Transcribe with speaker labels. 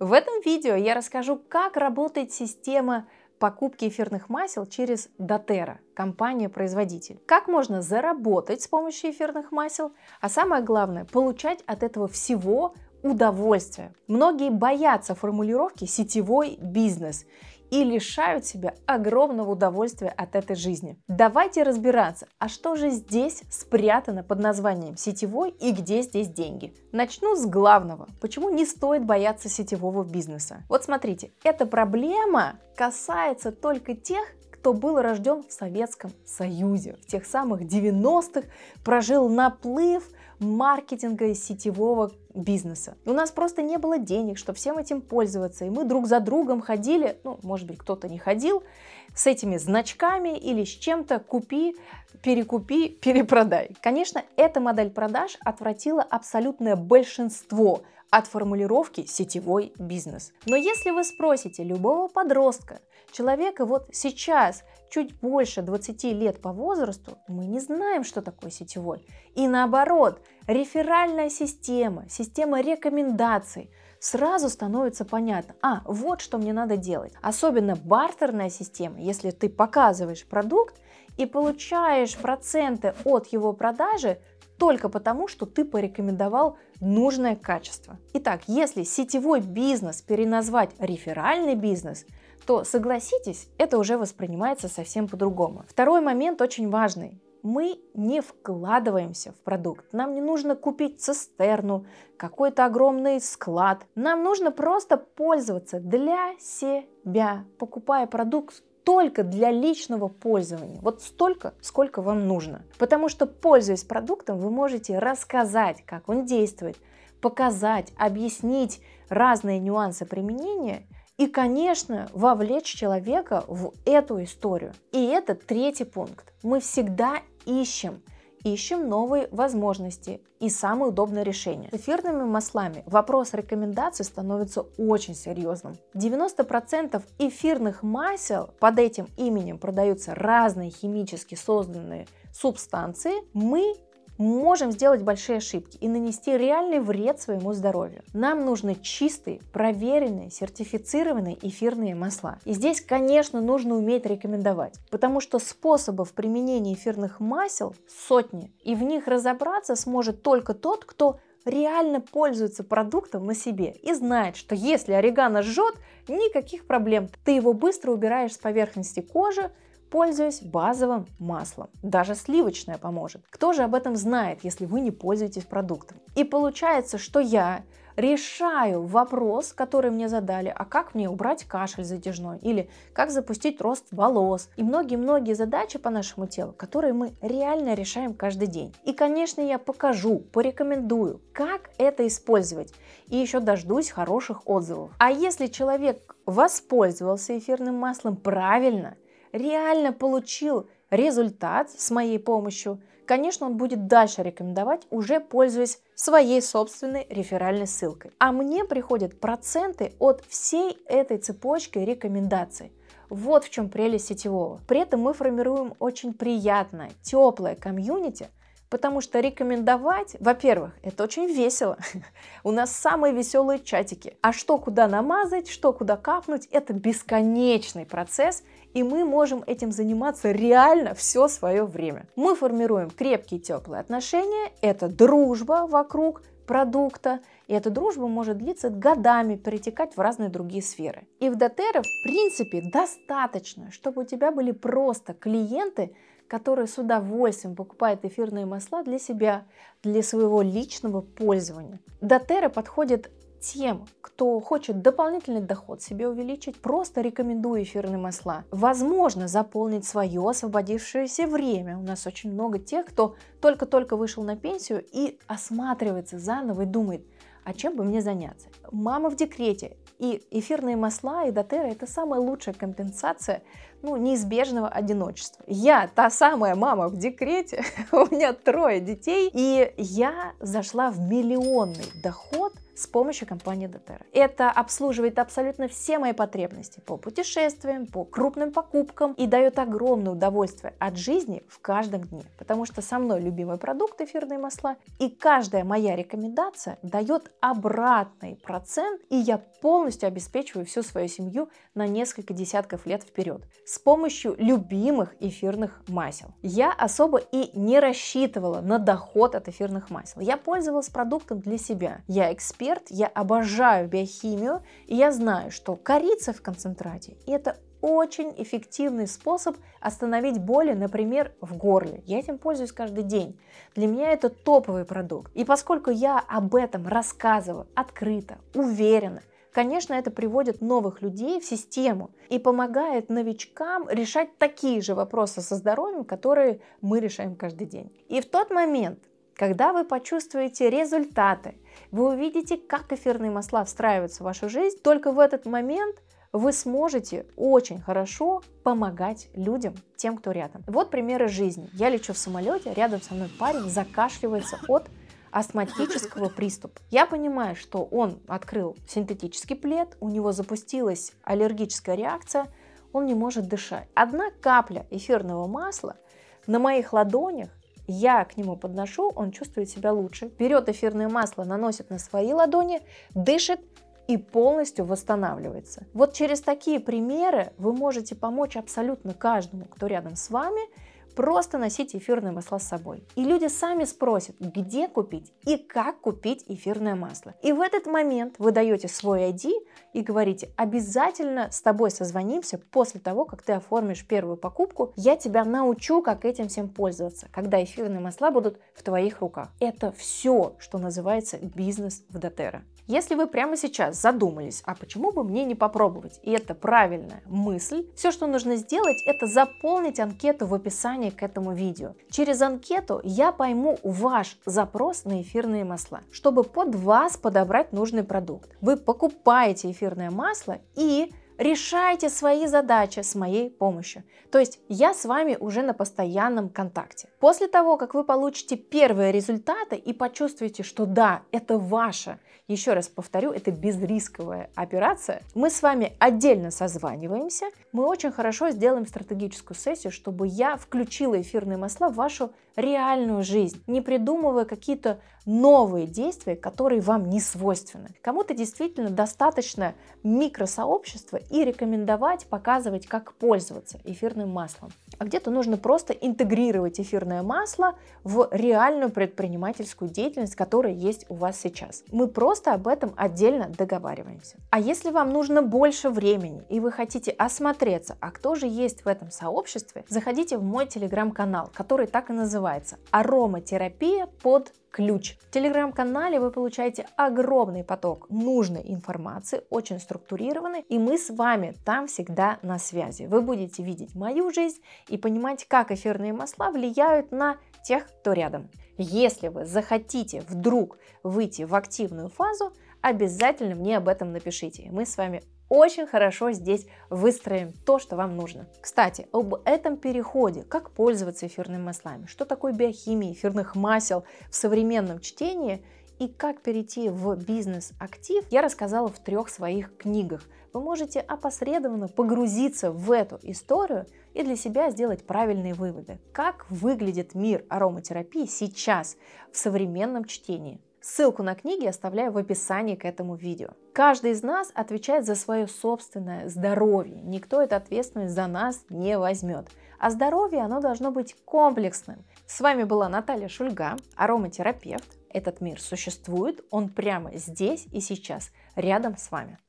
Speaker 1: В этом видео я расскажу, как работает система покупки эфирных масел через Дотера, компания-производитель. Как можно заработать с помощью эфирных масел, а самое главное, получать от этого всего удовольствие. Многие боятся формулировки «сетевой бизнес» и лишают себя огромного удовольствия от этой жизни. Давайте разбираться, а что же здесь спрятано под названием сетевой и где здесь деньги? Начну с главного. Почему не стоит бояться сетевого бизнеса? Вот смотрите, эта проблема касается только тех, кто был рожден в Советском Союзе, в тех самых 90-х, прожил наплыв маркетинга и сетевого бизнеса. У нас просто не было денег, чтобы всем этим пользоваться, и мы друг за другом ходили, ну, может быть, кто-то не ходил, с этими значками или с чем-то купи, перекупи, перепродай. Конечно, эта модель продаж отвратила абсолютное большинство от формулировки «сетевой бизнес». Но если вы спросите любого подростка, человека вот сейчас чуть больше 20 лет по возрасту, мы не знаем, что такое сетевой. И наоборот, реферальная система, система рекомендаций сразу становится понятно, а вот что мне надо делать. Особенно бартерная система, если ты показываешь продукт, и получаешь проценты от его продажи только потому, что ты порекомендовал нужное качество. Итак, если сетевой бизнес переназвать реферальный бизнес, то, согласитесь, это уже воспринимается совсем по-другому. Второй момент очень важный мы не вкладываемся в продукт. Нам не нужно купить цистерну, какой-то огромный склад. Нам нужно просто пользоваться для себя, покупая продукт только для личного пользования. Вот столько, сколько вам нужно. Потому что, пользуясь продуктом, вы можете рассказать, как он действует, показать, объяснить разные нюансы применения и, конечно, вовлечь человека в эту историю. И это третий пункт. Мы всегда ищем ищем новые возможности и самое удобное решение С эфирными маслами вопрос рекомендаций становится очень серьезным. 90% эфирных масел под этим именем продаются разные химически созданные субстанции. Мы можем сделать большие ошибки и нанести реальный вред своему здоровью. Нам нужны чистые, проверенные, сертифицированные эфирные масла. И здесь, конечно, нужно уметь рекомендовать, потому что способов применения эфирных масел сотни, и в них разобраться сможет только тот, кто реально пользуется продуктом на себе и знает, что если орегано жжет, никаких проблем. Ты его быстро убираешь с поверхности кожи, пользуюсь базовым маслом. Даже сливочное поможет. Кто же об этом знает, если вы не пользуетесь продуктом? И получается, что я решаю вопрос, который мне задали, а как мне убрать кашель затяжной или как запустить рост волос и многие-многие задачи по нашему телу, которые мы реально решаем каждый день. И, конечно, я покажу, порекомендую, как это использовать и еще дождусь хороших отзывов. А если человек воспользовался эфирным маслом правильно – реально получил результат с моей помощью, конечно, он будет дальше рекомендовать, уже пользуясь своей собственной реферальной ссылкой. А мне приходят проценты от всей этой цепочки рекомендаций. Вот в чем прелесть сетевого. При этом мы формируем очень приятное, теплое комьюнити – Потому что рекомендовать, во-первых, это очень весело. У нас самые веселые чатики. А что куда намазать, что куда капнуть, это бесконечный процесс, и мы можем этим заниматься реально все свое время. Мы формируем крепкие теплые отношения, это дружба вокруг продукта, и эта дружба может длиться годами, перетекать в разные другие сферы. И в дотеров, в принципе, достаточно, чтобы у тебя были просто клиенты, которые с удовольствием покупают эфирные масла для себя, для своего личного пользования. Дотера подходит тем, кто хочет дополнительный доход себе увеличить, просто рекомендую эфирные масла. Возможно, заполнить свое освободившееся время. У нас очень много тех, кто только-только вышел на пенсию и осматривается заново и думает – а чем бы мне заняться? Мама в декрете, и эфирные масла и дотера – это самая лучшая компенсация ну, неизбежного одиночества. Я та самая мама в декрете, у меня трое детей, и я зашла в миллионный доход – с помощью компании Дотера. Это обслуживает абсолютно все мои потребности по путешествиям, по крупным покупкам и дает огромное удовольствие от жизни в каждом дне, потому что со мной любимый продукт эфирные масла, и каждая моя рекомендация дает обратный процент, и я полностью обеспечиваю всю свою семью на несколько десятков лет вперед с помощью любимых эфирных масел. Я особо и не рассчитывала на доход от эфирных масел. Я пользовалась продуктом для себя. Я эксперт эксперт, я обожаю биохимию, и я знаю, что корица в концентрате – это очень эффективный способ остановить боли, например, в горле. Я этим пользуюсь каждый день. Для меня это топовый продукт. И поскольку я об этом рассказываю открыто, уверенно, Конечно, это приводит новых людей в систему и помогает новичкам решать такие же вопросы со здоровьем, которые мы решаем каждый день. И в тот момент, когда вы почувствуете результаты вы увидите, как эфирные масла встраиваются в вашу жизнь. Только в этот момент вы сможете очень хорошо помогать людям, тем, кто рядом. Вот примеры жизни. Я лечу в самолете, рядом со мной парень закашливается от астматического приступа. Я понимаю, что он открыл синтетический плед, у него запустилась аллергическая реакция, он не может дышать. Одна капля эфирного масла на моих ладонях я к нему подношу, он чувствует себя лучше, берет эфирное масло, наносит на свои ладони, дышит и полностью восстанавливается. Вот через такие примеры вы можете помочь абсолютно каждому, кто рядом с вами – Просто носить эфирное масло с собой. И люди сами спросят, где купить и как купить эфирное масло. И в этот момент вы даете свой ID и говорите, обязательно с тобой созвонимся после того, как ты оформишь первую покупку. Я тебя научу, как этим всем пользоваться, когда эфирные масла будут в твоих руках. Это все, что называется бизнес в Дотера. Если вы прямо сейчас задумались, а почему бы мне не попробовать, и это правильная мысль, все, что нужно сделать, это заполнить анкету в описании описании к этому видео. Через анкету я пойму ваш запрос на эфирные масла, чтобы под вас подобрать нужный продукт. Вы покупаете эфирное масло и решайте свои задачи с моей помощью. То есть я с вами уже на постоянном контакте. После того, как вы получите первые результаты и почувствуете, что да, это ваше, еще раз повторю, это безрисковая операция, мы с вами отдельно созваниваемся, мы очень хорошо сделаем стратегическую сессию, чтобы я включила эфирные масла в вашу реальную жизнь, не придумывая какие-то новые действия, которые вам не свойственны. Кому-то действительно достаточно микросообщества и рекомендовать, показывать, как пользоваться эфирным маслом. А где-то нужно просто интегрировать эфирное масло в реальную предпринимательскую деятельность, которая есть у вас сейчас. Мы просто об этом отдельно договариваемся. А если вам нужно больше времени и вы хотите осмотреться, а кто же есть в этом сообществе, заходите в мой телеграм-канал, который так и называется «Ароматерапия под ключ. В телеграм-канале вы получаете огромный поток нужной информации, очень структурированный, и мы с вами там всегда на связи. Вы будете видеть мою жизнь и понимать, как эфирные масла влияют на тех, кто рядом. Если вы захотите вдруг выйти в активную фазу, обязательно мне об этом напишите. Мы с вами очень хорошо здесь выстроим то, что вам нужно. Кстати, об этом переходе, как пользоваться эфирными маслами, что такое биохимия эфирных масел в современном чтении и как перейти в бизнес-актив, я рассказала в трех своих книгах. Вы можете опосредованно погрузиться в эту историю и для себя сделать правильные выводы. Как выглядит мир ароматерапии сейчас в современном чтении? Ссылку на книги оставляю в описании к этому видео. Каждый из нас отвечает за свое собственное здоровье. Никто эту ответственность за нас не возьмет. А здоровье, оно должно быть комплексным. С вами была Наталья Шульга, ароматерапевт. Этот мир существует, он прямо здесь и сейчас, рядом с вами.